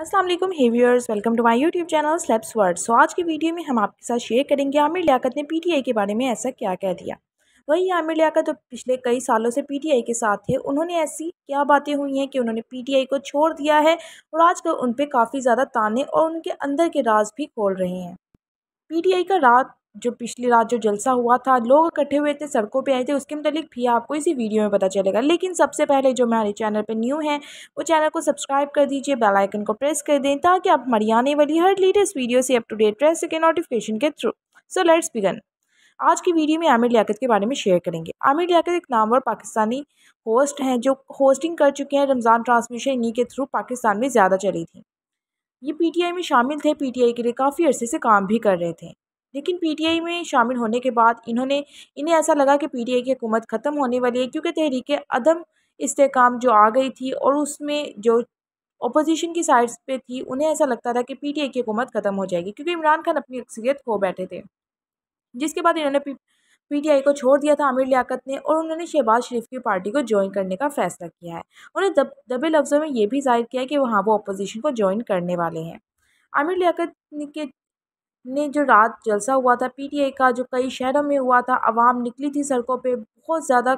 Aslam viewers welcome to my YouTube channel slaps world so आज की video में हम आपके साथ शेयर करेंगे आमिर लियाकत ने पीटीआई के बारे में ऐसा क्या कह दिया वही आमिर लियाकत जो पिछले कई सालों से पीटीआई के साथ थे उन्होंने ऐसी क्या बातें हुई हैं कि उन्होंने पीटीआई को छोड़ दिया है और आजकल उन पर काफ़ी ज़्यादा ताने और उनके अंदर के राज भी खोल रहे हैं पीटीआई का रात जो पिछली रात जो जलसा हुआ था लोग इकट्ठे हुए थे सड़कों पे आए थे उसके मतलब भी आपको इसी वीडियो में पता चलेगा लेकिन सबसे पहले जो हमारे चैनल पे न्यू हैं वो चैनल को सब्सक्राइब कर दीजिए बेल आइकन को प्रेस कर दें ताकि आप हमारी आने वाली हर लेटेस्ट वीडियो से अप टू डेट रह सकें नोटिफिकेशन के थ्रू सो लेट्स बिगन आज की वीडियो में आमिर लियाकत के बारे में शेयर करेंगे आमिर लियाकत एक नामवर पाकिस्तानी होस्ट हैं जो होस्टिंग कर चुके हैं रमज़ान ट्रांसमिशन इन्हीं के थ्रू पाकिस्तान में ज़्यादा चली थी ये पीटीआई में शामिल थे पीटीआई के लिए काफ़ी अरसे से काम भी कर रहे थे लेकिन पीटीआई में शामिल होने के बाद इन्होंने इन्हें ऐसा लगा कि पीटीआई की हुकूमत ख़त्म होने वाली है क्योंकि तहरीक अदम इस्तेकाम जो आ गई थी और उसमें जो अपोजिशन की साइड्स पे थी उन्हें ऐसा लगता था कि पीटीआई की हुकूमत ख़त्म हो जाएगी क्योंकि इमरान खान अपनी अक्सरियत खो बैठे थे जिसके बाद इन्होंने पीटीआई को छोड़ दिया था आमिर लियाकत ने और उन्होंने शहबाज शरीफ की पार्टी को ज्वाइन करने का फैसला किया है उन्होंने दब दबे लफ्ज़ों में ये भी जाहिर किया है कि वहाँ वो अपोजिशन को ज्वाइन करने वाले हैं आमिर लियाकत के ने जो रात जलसा हुआ था पी टी आई का जो कई शहरों में हुआ था आवाम निकली थी सड़कों पे बहुत ज़्यादा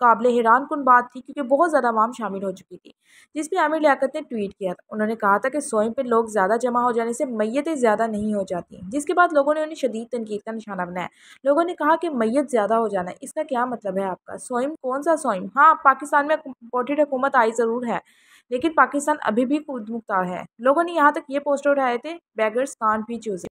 काबिल हैरान कन बात थी क्योंकि बहुत ज़्यादा आवाम शामिल हो चुकी थी जिस पर आमिर लियाकत ने ट्वीट किया था उन्होंने कहा था कि स्वयं पर लोग ज़्यादा जमा हो जाने से मैतें ज़्यादा नहीं हो जाती जिसके बाद लोगों ने उन्हें शदीद तनकीद का निशाना बनाया लोगों ने कहा कि मैत ज़्यादा हो जाना इसका क्या मतलब है आपका सोएम कौन सा सोएम हाँ पाकिस्तान में इम्पोर्टेड हुकूमत आई ज़रूर है लेकिन पाकिस्तान अभी भी खुद मुख्तार है लोगों ने यहाँ तक ये पोस्टर उठाए थे बैगर्स कान भी चूज़े